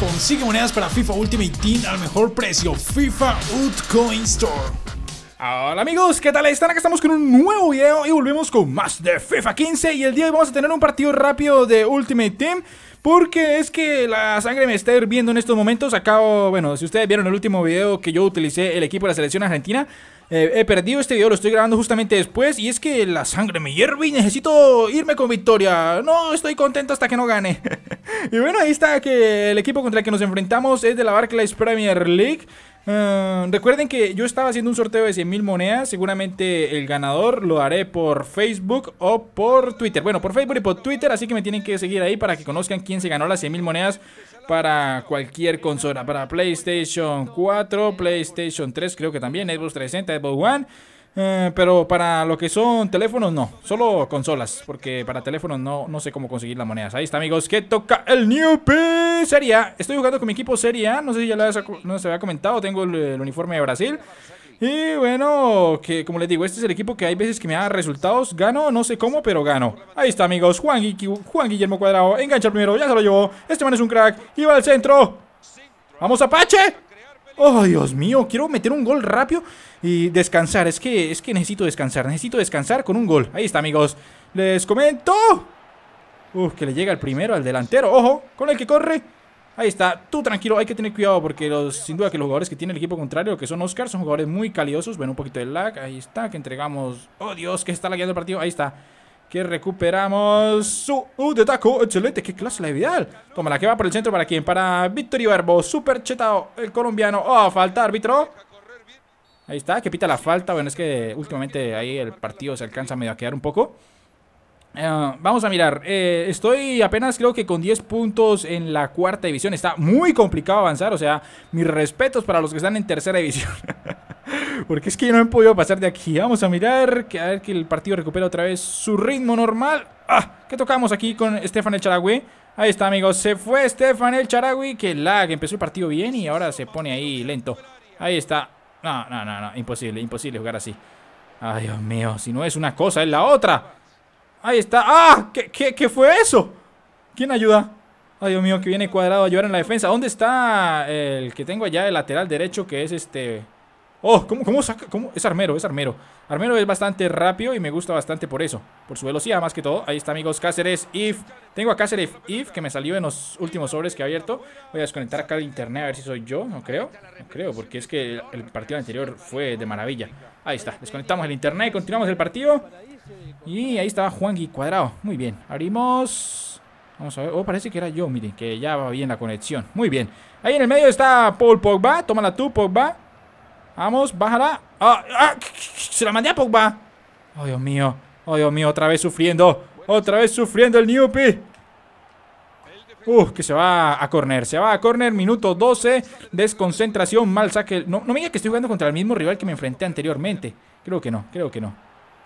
Consigue monedas para FIFA Ultimate Team al mejor precio. FIFA COIN Store. Hola amigos, ¿qué tal están? Acá estamos con un nuevo video y volvemos con más de FIFA 15 Y el día de hoy vamos a tener un partido rápido de Ultimate Team Porque es que la sangre me está hirviendo en estos momentos Acabo, bueno, si ustedes vieron el último video que yo utilicé el equipo de la selección argentina eh, he perdido este video, lo estoy grabando justamente después. Y es que la sangre me hierve y necesito irme con victoria. No, estoy contento hasta que no gane. y bueno, ahí está que el equipo contra el que nos enfrentamos es de la Barclays Premier League. Ah, recuerden que yo estaba haciendo un sorteo de mil monedas. Seguramente el ganador lo haré por Facebook o por Twitter. Bueno, por Facebook y por Twitter. Así que me tienen que seguir ahí para que conozcan quién se ganó las mil monedas para cualquier consola. Para PlayStation 4, PlayStation 3, creo que también, Xbox 360, Xbox One. Eh, pero para lo que son teléfonos, no. Solo consolas. Porque para teléfonos no, no sé cómo conseguir las monedas. Ahí está, amigos. Que toca el New P Serie Estoy jugando con mi equipo Serie A. No sé si ya no se había comentado. Tengo el, uniforme de Brasil. Y bueno, que como les digo, este es el equipo que hay veces que me da resultados. Gano, no sé cómo, pero gano. Ahí está, amigos. Juan, Juan Guillermo Cuadrado. Engancha el primero, ya se lo llevó. Este man es un crack. Iba al centro. ¡Vamos, Apache! Oh, Dios mío, quiero meter un gol rápido y descansar. Es que, es que necesito descansar, necesito descansar con un gol. Ahí está, amigos. Les comento. Uf, que le llega el primero al delantero. Ojo, con el que corre. Ahí está, tú tranquilo, hay que tener cuidado porque los, sin duda que los jugadores que tiene el equipo contrario, que son Oscar, son jugadores muy calidosos. Bueno, un poquito de lag, ahí está, que entregamos... Oh Dios, que está la guía del partido, ahí está. Que recuperamos su uh, de taco. Excelente, qué clase la de Vidal. Toma la que va por el centro para quien Para Víctor Ibarbo. Super chetado el colombiano. Oh, falta árbitro. Ahí está, que pita la falta. Bueno, es que últimamente ahí el partido se alcanza medio a quedar un poco. Eh, vamos a mirar. Eh, estoy apenas creo que con 10 puntos en la cuarta división. Está muy complicado avanzar. O sea, mis respetos para los que están en tercera división. Porque es que yo no he podido pasar de aquí. Vamos a mirar, a ver que el partido recupera otra vez su ritmo normal. Ah, ¿qué tocamos aquí con Estefan el Charagüe? Ahí está, amigos. Se fue Estefan el Charagüe. Que lag. Empezó el partido bien y ahora se pone ahí lento. Ahí está. No, no, no, no. Imposible, imposible jugar así. Ay, Dios mío. Si no es una cosa, es la otra. Ahí está. ¡Ah! ¿Qué, fue eso? ¿Quién ayuda? Ay, Dios mío, que viene cuadrado a ayudar en la defensa. ¿Dónde está el que tengo allá, el lateral derecho, que es este... Oh, ¿cómo, cómo saca? Es armero, es armero. Armero es bastante rápido y me gusta bastante por eso. Por su velocidad, más que todo. Ahí está, amigos. Cáceres, If. Tengo a Cáceres, If, que me salió en los últimos sobres que he abierto. Voy a desconectar acá el internet a ver si soy yo. No creo. No creo, porque es que el, partido anterior fue de maravilla. Ahí está. Desconectamos el internet. Continuamos el partido. Y ahí está Juan Gui Cuadrado. Muy bien. Abrimos. Vamos a ver. Oh, parece que era yo. Miren, que ya va bien la conexión. Muy bien. Ahí en el medio está Paul Pogba. Tómala tú, Pogba. Vamos, bájala. Ah, ah, se la mandé a Pogba. Oh, Dios mío. Oh, Dios mío, otra vez sufriendo. Otra vez sufriendo el Newpi. Uh, que se va a corner. Se va a corner. Minuto 12. Desconcentración. Mal saque. No, no me diga que estoy jugando contra el mismo rival que me enfrenté anteriormente. Creo que no, creo que no.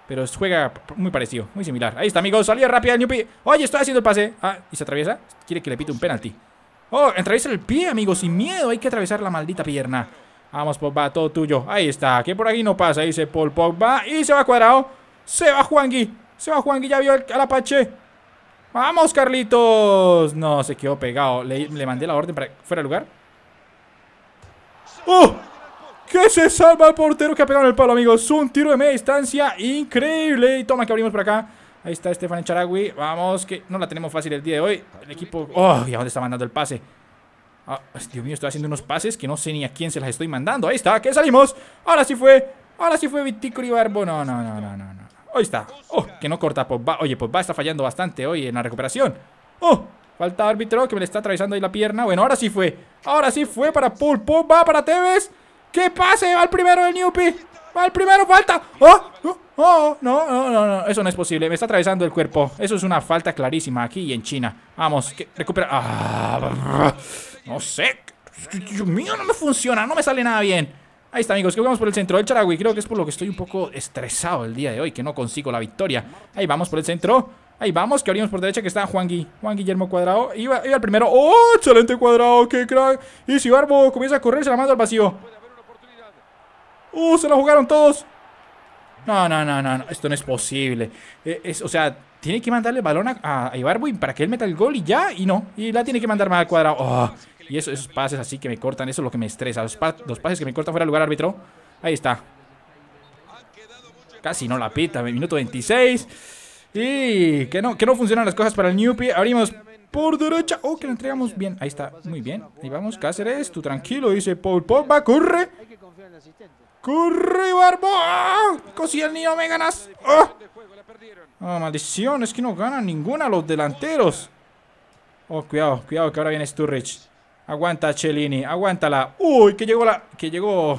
Pero juega muy parecido, muy similar. Ahí está, amigos. Salía rápido el Newpi. Oye, estoy haciendo el pase. Ah, y se atraviesa. Quiere que le pite un penalti. Oh, atraviesa el pie, amigos. Sin miedo. Hay que atravesar la maldita pierna. Vamos, Pogba, todo tuyo. Ahí está. Que por aquí no pasa, dice Paul Pogba. Y se va cuadrado. Se va Juan Gui, Se va Juan Gui ya vio el, al Apache. Vamos, Carlitos. No, se quedó pegado. Le, mandé la orden para fuera de lugar. ¡Oh! que se salva el portero que ha pegado en el palo, amigos. Un tiro de media distancia increíble. Y toma que abrimos por acá. Ahí está Estefan Charagui. Vamos, que no la tenemos fácil el día de hoy. El equipo... ¡Oh! ¿Y a dónde está mandando el pase? Ah, Dios mío, estoy haciendo unos pases que no sé ni a quién se las estoy mandando. Ahí está, que salimos. Ahora sí fue. Ahora sí fue Vitícola Barbo. No, no, no, no, no. Ahí está. Oh, que no corta Pogba. Pues oye, pues va, está fallando bastante hoy en la recuperación. Oh, falta árbitro que me le está atravesando ahí la pierna. Bueno, ahora sí fue. Ahora sí fue para pulpo, va para Tevez. ¡Que pase! Va el primero el Newpi. Va el primero, falta. ¡Oh! ¡Oh! ¡Oh! No, no, no, no. Eso no es posible. Me está atravesando el cuerpo. Eso es una falta clarísima aquí y en China. Vamos, que recupera. ¡Ah! No sé. Dios mío, no me funciona, no me sale nada bien. Ahí está, amigos, que vamos por el centro del Charagüe. Creo que es por lo que estoy un poco estresado el día de hoy, que no consigo la victoria. Ahí vamos por el centro. Ahí vamos, que abrimos por derecha, que está Juan Juan Guillermo Cuadrado. Iba, iba el primero. ¡Oh, excelente Cuadrado! ¡Qué crack! Y si Barbo comienza a correr, se la manda al vacío. Oh, se la jugaron todos! No, no, no, no, esto no es posible. E, o sea, tiene que mandarle balón a, a Ibarwin para que él meta el gol y ya, y no. Y la tiene que mandar más al cuadrado. Ah, y esos pases así que me cortan, eso es lo que me estresa. Los, pases que me cortan fuera del lugar, árbitro. Ahí está. Casi no la pita, minuto 26. Y que no, que no funcionan las cosas para el Newpie. Abrimos por derecha. Oh, que lo entregamos bien. Ahí está. Muy bien. Ahí vamos. Cáceres, tú tranquilo, dice Paul Pogba. Corre. Corre, Barbo! Ah, cosí el niño, me ganas. Oh. oh. maldición. Es que no ganan ninguna los delanteros. Oh, cuidado, cuidado, que ahora viene Sturridge. Aguanta, Cellini. Aguántala. Uy, que llegó la... Que llegó...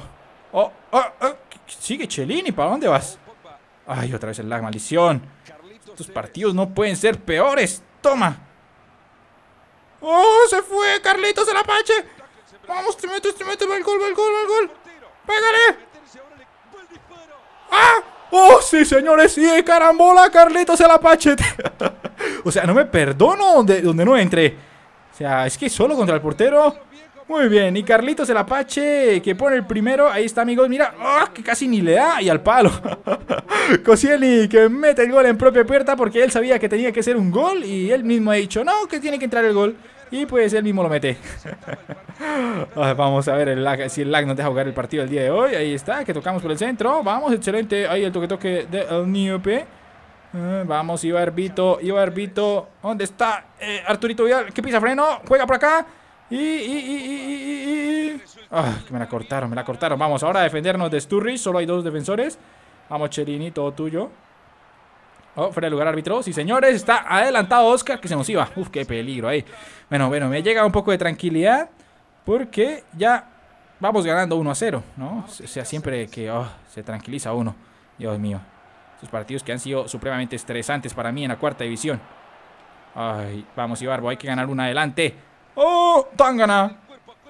Oh, oh, oh. Sigue Cellini. ¿Para dónde vas? Ay, otra vez el lag. Maldición. Tus partidos no pueden ser peores. Toma. ¡Oh, se fue! ¡Carlitos el Apache! ¡Vamos, te metes, ¡Va el gol, va el gol, va el gol! ¡Pégale! ¡Ah! ¡Oh, sí, señores! ¡Sí, carambola! ¡Carlitos el Apache! o sea, no me perdono donde, donde no entre. O sea, es que solo contra el portero... Muy bien, y Carlitos el Apache que pone el primero. Ahí está, amigos. Mira, oh, que casi ni le da y al palo. Cosieli que mete el gol en propia puerta porque él sabía que tenía que ser un gol y él mismo ha dicho, no, que tiene que entrar el gol. Y pues él mismo lo mete. Vamos a ver el si el lag nos deja jugar el partido el día de hoy. Ahí está, que tocamos por el centro. Vamos, excelente. Ahí el toque-toque del Niope. Ah, vamos, iba Ibarbito. iba ¿Dónde está eh, Arturito ¿Qué pisa freno? Juega por acá. Y, y, que me la cortaron, me la cortaron. Vamos, ahora a defendernos de Sturridge. Solo hay dos defensores. Vamos, Cherini, todo tuyo. Oh, fuera de lugar árbitro. Sí, señores, está adelantado Oscar que se nos iba. Uf, qué peligro ahí. Bueno, bueno, me llega un poco de tranquilidad porque ya vamos ganando 1 a 0, ¿no? O sea, siempre que oh, se tranquiliza uno. Dios mío. Sus partidos que han sido supremamente estresantes para mí en la cuarta división. Ay, vamos Ibarbo, hay que ganar un adelante. ¡Oh, Tangana!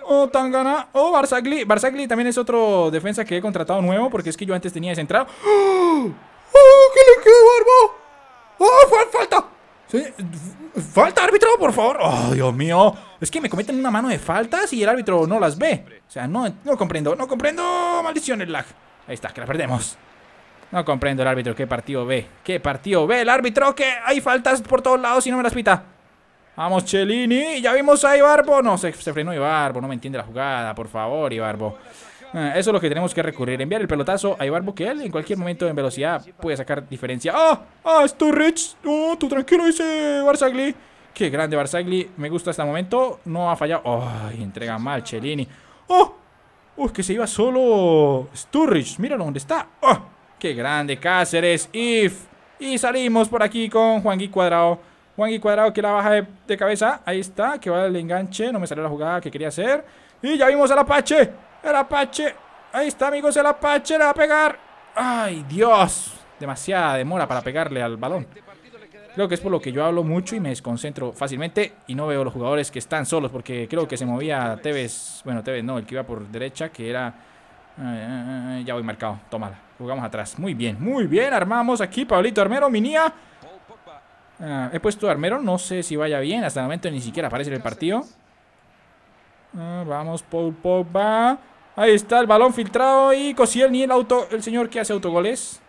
Oh, Tangana. Oh, Barzagli. Barzagli también es otro defensa que he contratado nuevo porque es que yo antes tenía de ¡Oh! ¿Qué le quedó, Barbo? ¡Oh, falta! ¡Falta, árbitro, por favor! ¡Oh, Dios mío! Es que me cometen una mano de faltas y el árbitro no las ve. O sea, no, comprendo, no comprendo. Maldición el lag. Ahí está, que la perdemos. No comprendo el árbitro, qué partido ve. ¿Qué partido ve el árbitro? Que hay faltas por todos lados y no me las pita. Vamos, Chelini. Ya vimos a Ibarbo. No, se frenó Ibarbo. No me entiende la jugada. Por favor, Ibarbo. Ah, eso es lo que tenemos que recurrir. Enviar el pelotazo a Que él En cualquier momento, en velocidad, puede sacar diferencia. ¡Ah! ¡Ah! Sturridge! ¡Oh! ¡Tú tranquilo! Dice Barzagli. ¡Qué grande Barzagli! Me gusta hasta momento. No ha fallado. ¡Ay! entrega mal Cellini. ¡Oh! ¡Uy! ¡Oh, que se iba solo Sturridge. Míralo dónde está. ¡Oh! ¡Qué grande Cáceres! ¡If! Y salimos por aquí con Juan Gui Cuadrado. Juan Gui Cuadrado que la baja de, de cabeza. Ahí está. Que va el enganche. No me salió la jugada que quería hacer. Y ya vimos al Apache. El Apache. Ahí está, amigos. El Apache le va a pegar. ¡Ay, Dios! Demasiada demora para pegarle al balón. Creo que es por lo que yo hablo mucho y me desconcentro fácilmente y no veo los jugadores que están solos porque creo que se movía Tevez, bueno Tevez no, el que iba por derecha que era... ya voy marcado, tómala, jugamos atrás, muy bien, muy bien, armamos aquí Pablito Armero, Minía. Ah, he puesto Armero, no sé si vaya bien, hasta el momento ni siquiera aparece en el partido. Ah, vamos, Paul Pogba. Ahí está el balón filtrado y Cosiel ni el auto, el señor que hace autogoles.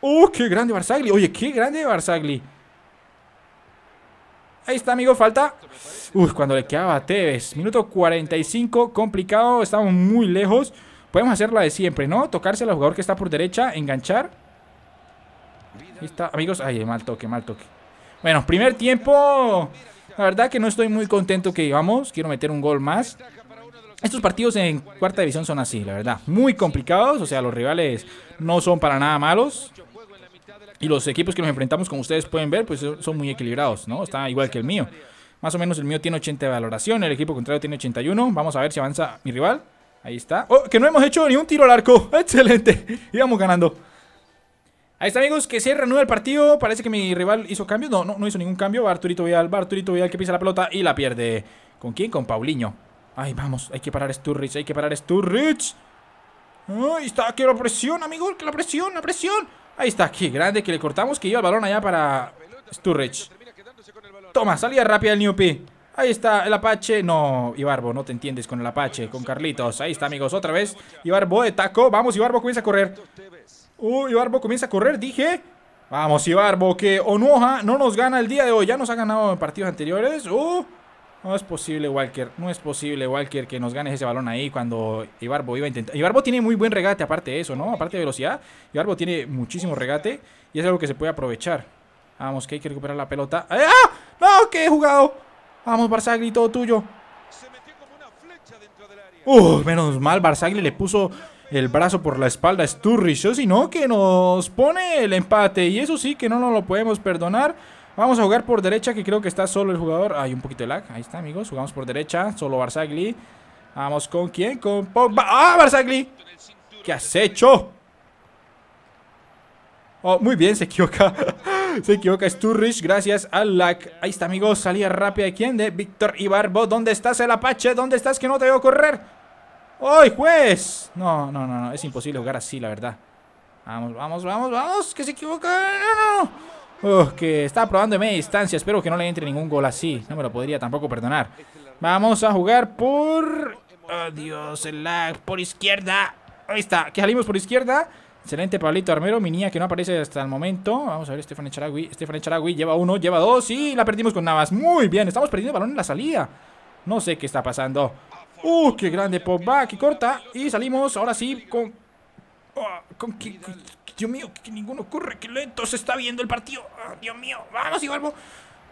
¡Uh, qué grande Barzagli! Oye, qué grande Barzagli. Ahí está, amigo, falta. Uf, cuando le quedaba a Tevez. Minuto 45, complicado, estamos muy lejos. Podemos hacer la de siempre, ¿no? Tocarse al jugador que está por derecha, enganchar. Ahí está, amigos. Ay, mal toque, mal toque. Bueno, primer tiempo. La verdad que no estoy muy contento que íbamos. Quiero meter un gol más. Estos partidos en cuarta división son así, la verdad. Muy complicados, o sea, los rivales no son para nada malos. Y los equipos que nos enfrentamos, como ustedes pueden ver, pues son muy equilibrados, ¿no? Está igual que el mío. Más o menos el mío tiene 80 de valoración, el equipo contrario tiene 81. Vamos a ver si avanza mi rival. Ahí está. ¡Oh, que no hemos hecho ni un tiro al arco! ¡Excelente! Íbamos ganando. Ahí está, amigos, que se reanuda el partido. Parece que mi rival hizo cambios. No, no, no hizo ningún cambio. Va Arturito Vidal, va Arturito Vidal que pisa la pelota y la pierde. ¿Con quién? Con Paulinho. Ay, vamos, hay que parar Sturridge, hay que parar Sturridge. Ahí está, que la presión, amigo, que la presión, la presión. Ahí está, qué grande que le cortamos, que iba el balón allá para Sturridge. Toma, salía rápida el New Ahí está el Apache. No, Ibarbo, no te entiendes con el Apache, con Carlitos. Ahí está, amigos, otra vez. Ibarbo de taco. Vamos, Ibarbo comienza a correr. Uh, Ibarbo comienza a correr, dije. Vamos, Ibarbo, que Onoja no nos gana el día de hoy. Ya nos ha ganado en partidos anteriores. Uh, no es posible, Walker. No es posible, Walker, que nos ganes ese balón ahí cuando Ibarbo iba a intentar. Ibarbo tiene muy buen regate, aparte de eso, ¿no? Aparte de velocidad. Ibarbo tiene muchísimo regate y es algo que se puede aprovechar. Vamos, que hay que recuperar la pelota. ¡Eh, ¡Ah! ¡No! ¡Qué jugado! Vamos, Barzagli, todo tuyo. Uh, menos mal, Barzagli le puso el brazo por la espalda a Sturridge. no, que nos pone el empate. Y eso sí que no nos lo podemos perdonar. Vamos a jugar por derecha, que creo que está solo el jugador. Hay un poquito de lag. Ahí está, amigos. Jugamos por derecha. Solo Barzagli. Vamos con quién? Con Pogba. ¡Ah, Barzagli! ¿Qué has hecho? Oh, muy bien, se equivoca. se equivoca Sturridge gracias al lag. Ahí está, amigos. Salida rápida de quién? De Víctor Ibarbo. ¿Dónde estás, el Apache? ¿Dónde estás que no te veo correr? ¡Ay, juez! No, no, no, no. Es imposible jugar así, la verdad. Vamos, vamos, vamos, vamos. Que se equivoca. no, no que está probando de media distancia. Espero que no le entre ningún gol así. No me lo podría tampoco perdonar. Vamos a jugar por... adiós oh, el lag por izquierda. Ahí está, que salimos por izquierda. Excelente Pablito Armero, Minía que no aparece hasta el momento. Vamos a ver Stefan Echaragui. Stefan Echaragui lleva uno, lleva dos y la perdimos con Navas. Muy bien, estamos perdiendo el balón en la salida. No sé qué está pasando. ¡Uh, qué grande Pogba! Que corta y salimos ahora sí con... Oh, con con... Dios mío, que, ninguno corre, que lento se está viendo el partido. Ah, Dios mío, vamos, y vuelvo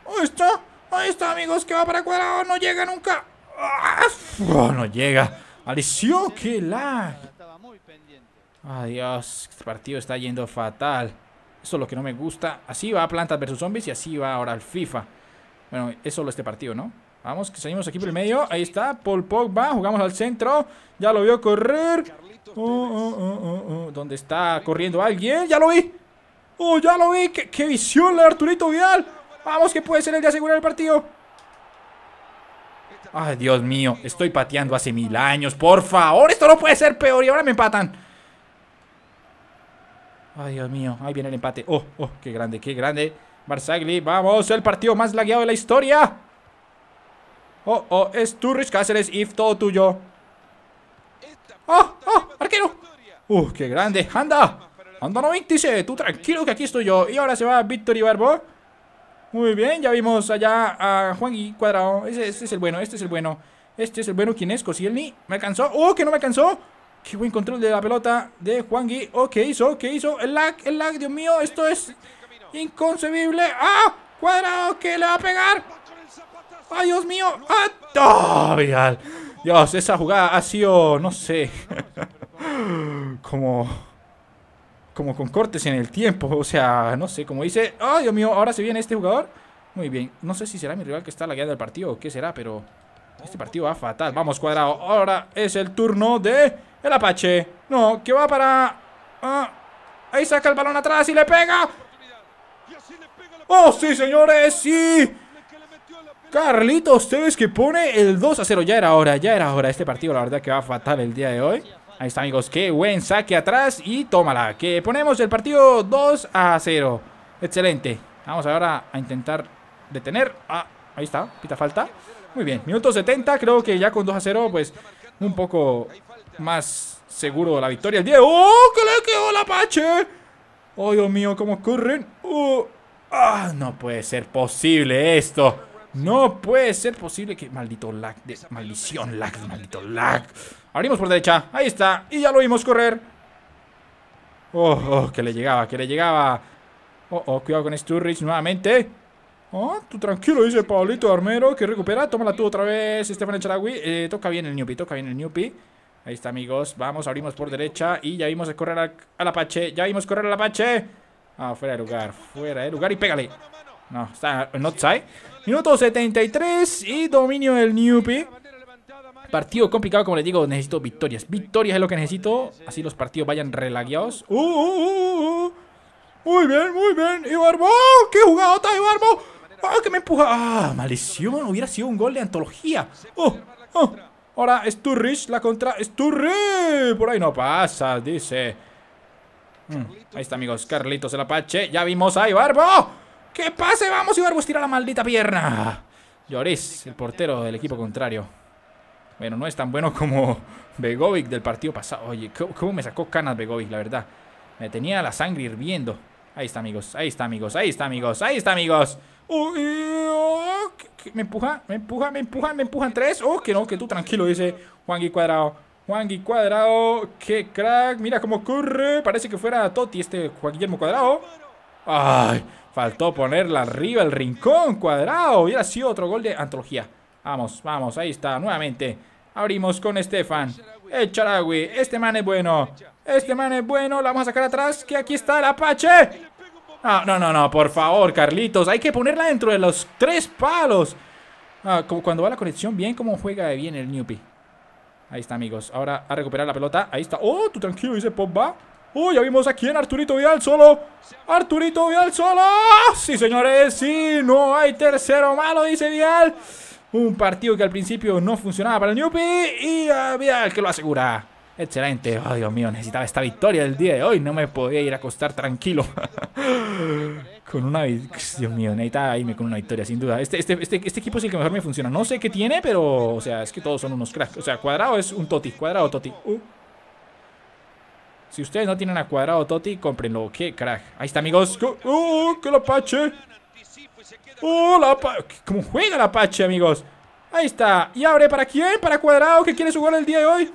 Ahí está, ahí está, amigos, que va para cuadrado, no llega nunca. Ah, no llega. Alició, qué la. Adiós, este partido está yendo fatal. Eso es lo que no me gusta. Así va Plantas versus Zombies y así va ahora el FIFA. Bueno, es solo este partido, ¿no? Vamos, que salimos aquí por el medio. Ahí está, Paul Pogba. Jugamos al centro. Ya lo vio correr. Oh, oh, oh, ¿Dónde está corriendo alguien? ¡Ya lo vi! ¡Oh, ya lo vi! ¡Qué, visión la de Arturito Vidal! ¡Vamos, que puede ser el de asegurar el partido! ¡Ay, Dios mío! Estoy pateando hace mil años. ¡Por favor! ¡Esto no puede ser peor! Y ahora me empatan. ¡Ay, Dios mío! Ahí viene el empate. ¡Oh, oh! ¡Qué grande, qué grande! ¡Marzagli! ¡vamos! ¡El partido más lagueado de la historia! ¡Oh, oh! Es Turris Cáceres, If, todo tuyo. ¡Oh! ¡Oh! ¡Arquero! ¡Uh! ¡Qué grande! ¡Anda! ¡Anda 96! Eh. Tú tranquilo que aquí estoy yo. Y ahora se va Víctor Ibarbo. Muy bien, ya vimos allá a Juan Gui Cuadrado. Ese, este es el bueno, este es el bueno. Este es el bueno. ¿Quién es? ni ¿Me alcanzó? ¡Oh! ¡Que no me alcanzó! Qué buen control de la pelota de Juan Gui. Oh, ¿qué hizo? ¿Qué hizo? El lag, el lag, Dios mío, esto es inconcebible. ¡Ah! Cuadrado que le va a pegar. ¡Ay, Dios mío! ¡Ah! ¡Oh, Dios, esa jugada ha sido, no sé, como, como con cortes en el tiempo. O sea, no sé, como dice, ¡ay, Dios mío! Ahora se viene este jugador. Muy bien, no sé si será mi rival que está la guía del partido o qué será, pero este partido va fatal. Vamos, cuadrado. Ahora es el turno de el Apache. No, que va para... Ah, ahí saca el balón atrás y le pega. ¡Oh, sí, señores! ¡Sí! Carlitos ustedes que pone el 2 a 0. Ya era hora, ya era hora. Este partido la verdad que va fatal el día de hoy. Ahí está amigos, qué buen saque atrás y tómala. Que ponemos el partido 2 a 0. Excelente. Vamos ahora a intentar detener. Ah, ahí está, pita falta. Muy bien, minuto 70, creo que ya con 2 a 0 pues un poco más seguro la victoria. El hoy. ¡Oh! ¡Que le quedó la pache! ¡Oh, Dios mío! ¿Cómo corren? ¡Uh! ¡Ah! No puede ser posible esto. No puede ser posible que... Maldito lag. De... Maldición lag, maldito lag. Abrimos por derecha. Ahí está. Y ya lo vimos correr. Oh, oh, que le llegaba, que le llegaba. Oh, oh, cuidado con Sturridge este nuevamente. Oh, tú tranquilo, dice Pablito Armero, que recupera. Tómala tú otra vez, Estefan Echaragui, eh, toca bien el niupi, toca bien el Newpi. Ahí está, amigos. Vamos, abrimos por derecha. Y ya vimos correr al, Apache. Ya vimos correr al Apache. Ah, fuera de lugar, fuera de lugar. Y pégale. No, está en outside. Minuto 73 y dominio del Newpi. Partido complicado, como les digo, necesito victorias. Victorias es lo que necesito. Así los partidos vayan relagueados. Uh, uh, uh, uh. muy bien, muy bien. Ibarbo, qué qué está Ibarbo. ¡Ah, que me empuja! ¡Ah, maldición! Hubiera sido un gol de antología. ¡Oh, oh! Ahora Sturridge, la contra Sturridge. Por ahí no pasa, dice. Mm, ahí está, amigos. Carlitos el Apache. Ya vimos a Ibarbo. ¡Que pase! ¡Vamos, Ibarbus! ¡Tira la maldita pierna! Lloris, el portero del equipo contrario. Bueno, no es tan bueno como Begovic del partido pasado. Oye, ¿cómo, me sacó canas Begovic, la verdad? Me tenía la sangre hirviendo. Ahí está, amigos. Ahí está, amigos. Ahí está, amigos. Ahí está, amigos. Oh, me empuja, me empuja, me empuja, me empujan tres. Oh, que no, que tú tranquilo, dice Juan Gui Cuadrado. Juan Gui Cuadrado, qué crack. Mira cómo corre. Parece que fuera Totti este Juan Guillermo Cuadrado. Ay, faltó ponerla arriba el rincón cuadrado. Hubiera sido otro gol de antología. Vamos, vamos, ahí está, nuevamente. Abrimos con Estefan. El este man es bueno. Este man es bueno, la vamos a sacar atrás, que aquí está el Apache. No, ah, no, no, no, por favor, Carlitos. Hay que ponerla dentro de los tres palos. Ah, como cuando va la conexión bien, como juega bien el Newpie. Ahí está, amigos. Ahora a recuperar la pelota. Ahí está. ¡Oh, tú tranquilo! Dice va Uy, ya vimos a quién, Arturito Vidal solo. Arturito Vidal solo. Ah, sí, señores, sí, no hay tercero malo, dice Vidal. Un partido que al principio no funcionaba para el Newpi y ah, Vidal que lo asegura. Excelente. Oh, Dios mío, necesitaba esta victoria del día de hoy. No me podía ir a acostar tranquilo. con una... Dios mío, necesitaba irme con una victoria, sin duda. Este, este, este, este, equipo es el que mejor me funciona. No sé qué tiene, pero... O sea, es que todos son unos cracks. O sea, Cuadrado es un toti. Cuadrado, toti. Uh, si ustedes no tienen a Cuadrado Toti, cómprenlo. ¡Qué crack! Ahí está, amigos. ¡Oh, qué Apache! ¡Oh, la Apache! ¡Cómo juega la Apache, amigos! Ahí está. ¿Y abre para quién? Para Cuadrado, que quiere su gol el día de hoy.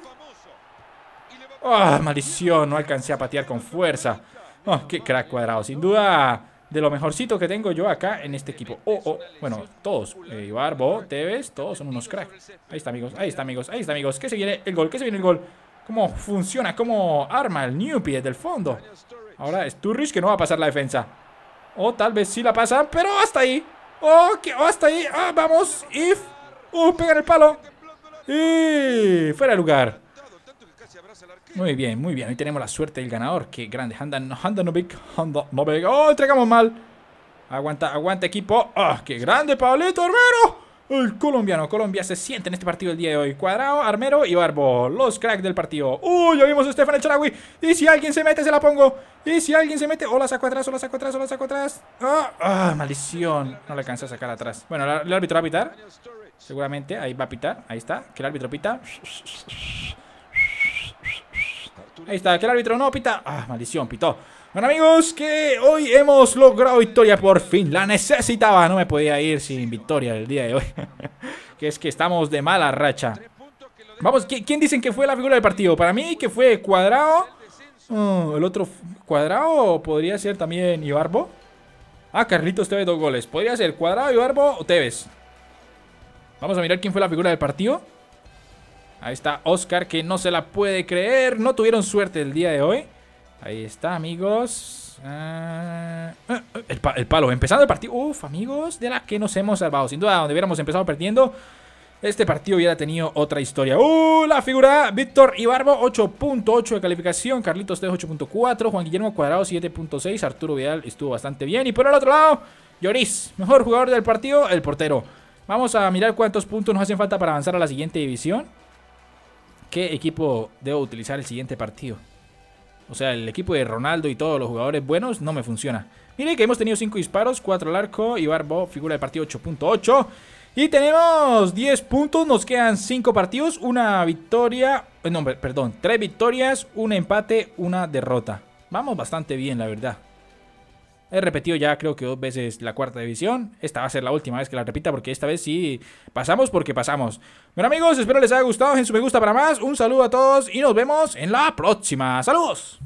¡Ah, maldición! No alcancé a patear con fuerza. ¡Oh, qué crack Cuadrado! Sin duda de lo mejorcito que tengo yo acá en este equipo. Oh, oh, bueno, todos. Eh, Ibarbo, Tevez, todos son unos cracks. Ahí está, amigos, ahí está, amigos, ahí está, amigos. ¿Qué se viene el gol, ¿Qué se viene el gol cómo funciona, cómo arma el Newpie del fondo. Ahora es Sturridge que no va a pasar la defensa. O tal vez sí la pasan pero hasta ahí. Oh, que, hasta ahí. Ah, vamos, If. Uh, pega el palo. Y fuera de lugar. Muy bien, muy bien. Ahí tenemos la suerte del ganador. Qué grande. Oh, entregamos mal. Aguanta, aguanta equipo. Ah, qué grande, Pablito, hermano. El colombiano, Colombia se siente en este partido el día de hoy. Cuadrado, Armero y Barbo, los cracks del partido. ¡Uy! ya vimos a Stefan Echarawi. Y si alguien se mete, se la pongo. Y si alguien se mete, o la saco atrás, o la saco atrás, o la saco atrás. ¡Ah! ah maldición! No le alcanza a sacar atrás. Bueno, el árbitro va a pitar. Seguramente, ahí va a pitar. Ahí está, que el árbitro pita. Ahí está, que el árbitro no pita. ¡Ah, maldición! Pitó. Bueno amigos, que hoy hemos logrado victoria por fin. La necesitaba, no me podía ir sin victoria el día de hoy. que es que estamos de mala racha. Vamos, ¿quién dicen que fue la figura del partido? Para mí que fue Cuadrado. Mm, el otro Cuadrado podría ser también Ibarbo. Ah, Carlitos Tevez dos goles. Podría ser Cuadrado, Ibarbo o Tevez. Vamos a mirar quién fue la figura del partido. Ahí está Oscar que no se la puede creer. No tuvieron suerte el día de hoy. Ahí está, amigos. Ah, eh, eh, el, palo, empezando el partido. Uf, amigos, de la que nos hemos salvado. Sin duda, donde hubiéramos empezado perdiendo, este partido hubiera tenido otra historia. ¡Uh! La figura Víctor Ibarbo, 8.8 de calificación. Carlitos Tejo, 8.4. Juan Guillermo Cuadrado, 7.6. Arturo Vidal estuvo bastante bien. Y por el otro lado, Lloris, mejor jugador del partido, el portero. Vamos a mirar cuántos puntos nos hacen falta para avanzar a la siguiente división. ¿Qué equipo debo utilizar el siguiente partido? O sea, el equipo de Ronaldo y todos los jugadores buenos no me funciona. Mire que hemos tenido 5 disparos, 4 al arco, y Barbo figura de partido 8.8. Y tenemos 10 puntos, nos quedan 5 partidos, una victoria, eh, no, perdón, 3 victorias, un empate, una derrota. Vamos bastante bien, la verdad. He repetido ya creo que dos veces la cuarta división. Esta va a ser la última vez que la repita porque esta vez sí pasamos porque pasamos. Bueno amigos, espero les haya gustado. den su me gusta para más. Un saludo a todos y nos vemos en la próxima. ¡Saludos!